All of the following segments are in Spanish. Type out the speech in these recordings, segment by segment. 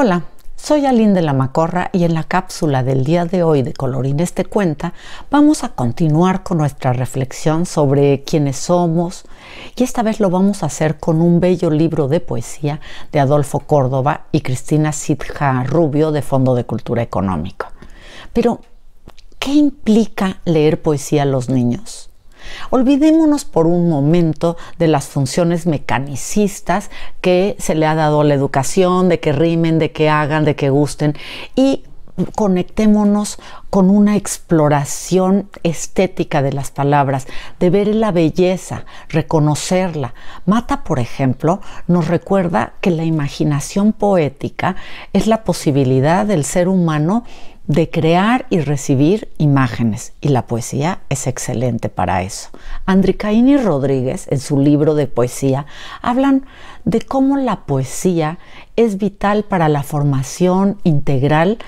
Hola, soy Aline de la Macorra y en la cápsula del día de hoy de Colorines te cuenta vamos a continuar con nuestra reflexión sobre quiénes somos y esta vez lo vamos a hacer con un bello libro de poesía de Adolfo Córdoba y Cristina Sidja Rubio de Fondo de Cultura Económica. Pero, ¿qué implica leer poesía a los niños? Olvidémonos por un momento de las funciones mecanicistas que se le ha dado a la educación, de que rimen, de que hagan, de que gusten, y conectémonos con una exploración estética de las palabras, de ver la belleza, reconocerla. Mata, por ejemplo, nos recuerda que la imaginación poética es la posibilidad del ser humano de crear y recibir imágenes y la poesía es excelente para eso. Andricaini Rodríguez en su libro de poesía hablan de cómo la poesía es vital para la formación integral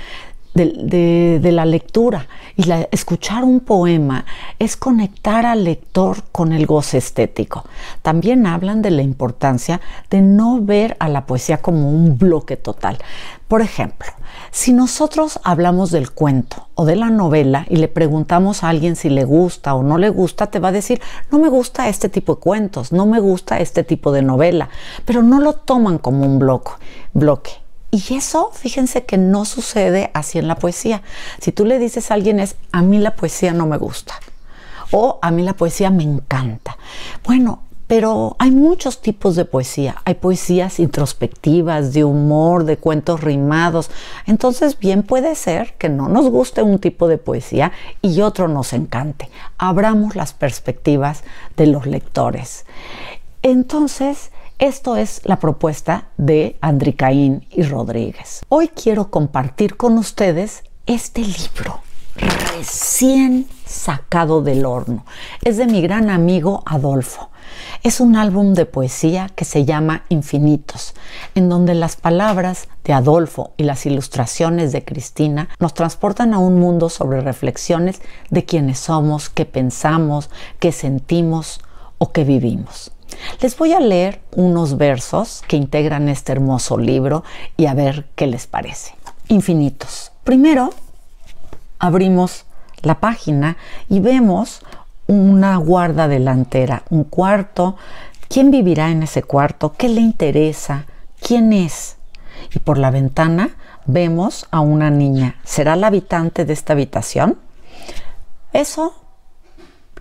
de, la lectura y escuchar un poema es conectar al lector con el goce estético. También hablan de la importancia de no ver a la poesía como un bloque total. Por ejemplo, si nosotros hablamos del cuento o de la novela y le preguntamos a alguien si le gusta o no le gusta, te va a decir, no me gusta este tipo de cuentos, no me gusta este tipo de novela, pero no lo toman como un bloque. bloque y eso, fíjense que no sucede así en la poesía. Si tú le dices a alguien es, a mí la poesía no me gusta, o a mí la poesía me encanta. Bueno, pero hay muchos tipos de poesía. Hay poesías introspectivas, de humor, de cuentos rimados. Entonces, bien puede ser que no nos guste un tipo de poesía y otro nos encante. Abramos las perspectivas de los lectores. Entonces, esto es la propuesta de Andricaín y Rodríguez. Hoy quiero compartir con ustedes este libro recién sacado del horno. Es de mi gran amigo Adolfo. Es un álbum de poesía que se llama Infinitos, en donde las palabras de Adolfo y las ilustraciones de Cristina nos transportan a un mundo sobre reflexiones de quiénes somos, qué pensamos, qué sentimos o qué vivimos. Les voy a leer unos versos que integran este hermoso libro y a ver qué les parece. Infinitos. Primero, abrimos la página y vemos una guarda delantera, un cuarto. ¿Quién vivirá en ese cuarto? ¿Qué le interesa? ¿Quién es? Y por la ventana vemos a una niña. ¿Será la habitante de esta habitación? Eso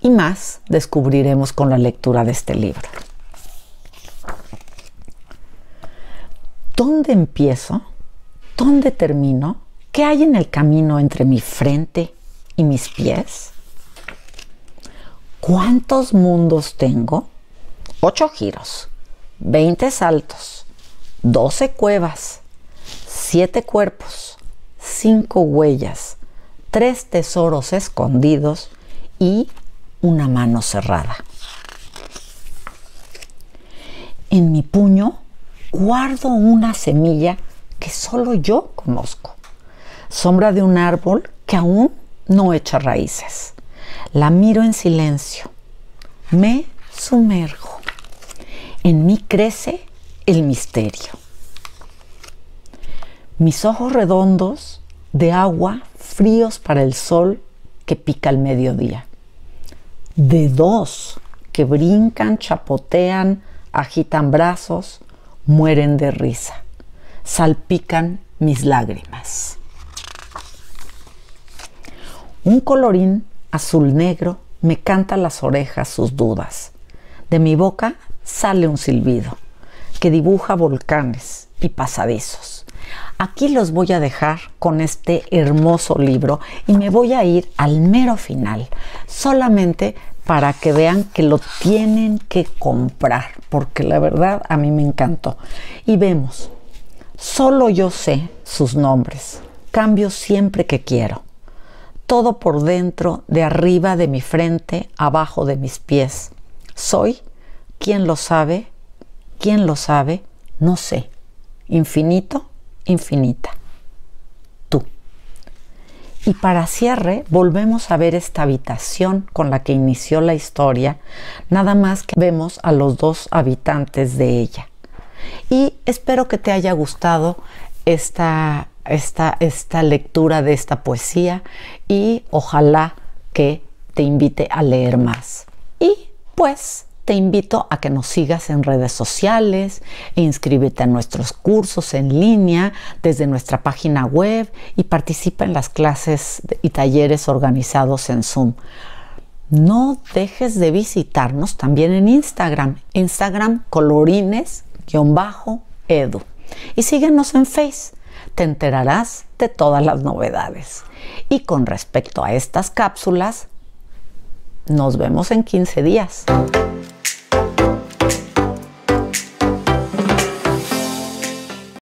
y más descubriremos con la lectura de este libro. ¿Dónde empiezo? ¿Dónde termino? ¿Qué hay en el camino entre mi frente y mis pies? ¿Cuántos mundos tengo? Ocho giros, 20 saltos, 12 cuevas, siete cuerpos, 5 huellas, tres tesoros escondidos y una mano cerrada. En mi puño guardo una semilla que solo yo conozco, sombra de un árbol que aún no echa raíces. La miro en silencio, me sumerjo. En mí crece el misterio. Mis ojos redondos de agua fríos para el sol que pica al mediodía. De dos que brincan, chapotean, agitan brazos, mueren de risa, salpican mis lágrimas. Un colorín azul negro me canta las orejas sus dudas. De mi boca sale un silbido que dibuja volcanes y pasadizos. Aquí los voy a dejar con este hermoso libro y me voy a ir al mero final, solamente para que vean que lo tienen que comprar, porque la verdad a mí me encantó. Y vemos, solo yo sé sus nombres, cambio siempre que quiero, todo por dentro, de arriba de mi frente, abajo de mis pies. Soy, ¿quién lo sabe? ¿Quién lo sabe? No sé. Infinito, infinita. Y para cierre, volvemos a ver esta habitación con la que inició la historia, nada más que vemos a los dos habitantes de ella. Y espero que te haya gustado esta, esta, esta lectura de esta poesía y ojalá que te invite a leer más. Y pues te invito a que nos sigas en redes sociales e inscríbete a nuestros cursos en línea desde nuestra página web y participa en las clases y talleres organizados en Zoom. No dejes de visitarnos también en Instagram, Instagram colorines-edu. Y síguenos en Face, te enterarás de todas las novedades. Y con respecto a estas cápsulas, nos vemos en 15 días.